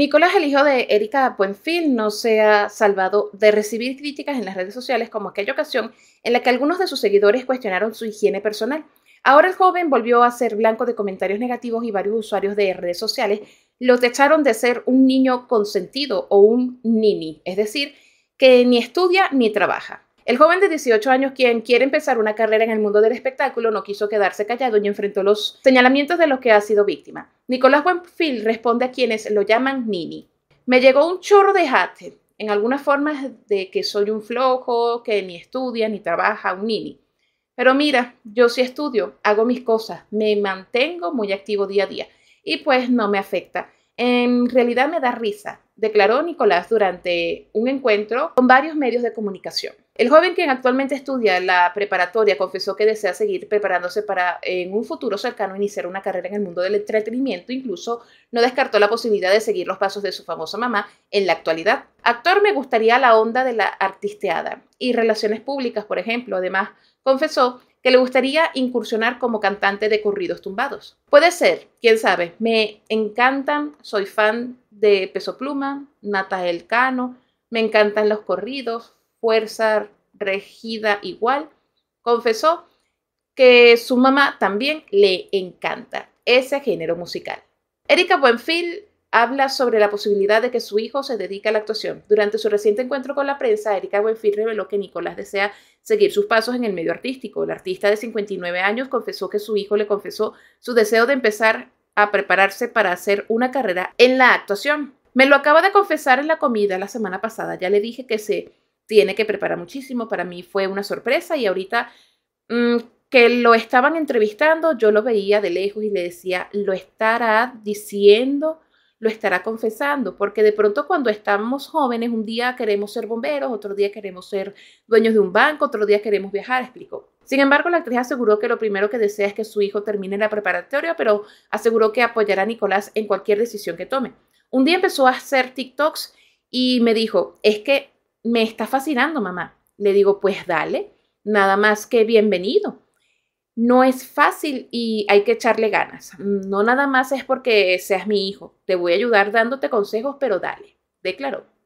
Nicolás, el hijo de Erika Buenfil, no se ha salvado de recibir críticas en las redes sociales como aquella ocasión en la que algunos de sus seguidores cuestionaron su higiene personal. Ahora el joven volvió a ser blanco de comentarios negativos y varios usuarios de redes sociales lo echaron de ser un niño consentido o un nini, es decir, que ni estudia ni trabaja. El joven de 18 años, quien quiere empezar una carrera en el mundo del espectáculo, no quiso quedarse callado y enfrentó los señalamientos de los que ha sido víctima. Nicolás Buenfil responde a quienes lo llaman Nini. Me llegó un chorro de hate, en algunas formas de que soy un flojo, que ni estudia ni trabaja, un Nini. Pero mira, yo sí estudio, hago mis cosas, me mantengo muy activo día a día y pues no me afecta. En realidad me da risa, declaró Nicolás durante un encuentro con varios medios de comunicación. El joven quien actualmente estudia la preparatoria confesó que desea seguir preparándose para en un futuro cercano iniciar una carrera en el mundo del entretenimiento, incluso no descartó la posibilidad de seguir los pasos de su famosa mamá en la actualidad. Actor me gustaría la onda de la artisteada y relaciones públicas, por ejemplo, además confesó que le gustaría incursionar como cantante de corridos tumbados. Puede ser, quién sabe, me encantan, soy fan de Peso Pluma, Natal Cano, me encantan los corridos, fuerza regida igual, confesó que su mamá también le encanta ese género musical. Erika Buenfil habla sobre la posibilidad de que su hijo se dedique a la actuación. Durante su reciente encuentro con la prensa, Erika Buenfil reveló que Nicolás desea seguir sus pasos en el medio artístico. El artista de 59 años confesó que su hijo le confesó su deseo de empezar a prepararse para hacer una carrera en la actuación. Me lo acaba de confesar en la comida la semana pasada. Ya le dije que se tiene que preparar muchísimo. Para mí fue una sorpresa y ahorita mm, que lo estaban entrevistando, yo lo veía de lejos y le decía, lo estará diciendo, lo estará confesando, porque de pronto cuando estamos jóvenes, un día queremos ser bomberos, otro día queremos ser dueños de un banco, otro día queremos viajar, explicó. Sin embargo, la actriz aseguró que lo primero que desea es que su hijo termine la preparatoria, pero aseguró que apoyará a Nicolás en cualquier decisión que tome. Un día empezó a hacer TikToks y me dijo, es que me está fascinando, mamá. Le digo, pues dale, nada más que bienvenido. No es fácil y hay que echarle ganas. No nada más es porque seas mi hijo. Te voy a ayudar dándote consejos, pero dale, declaró.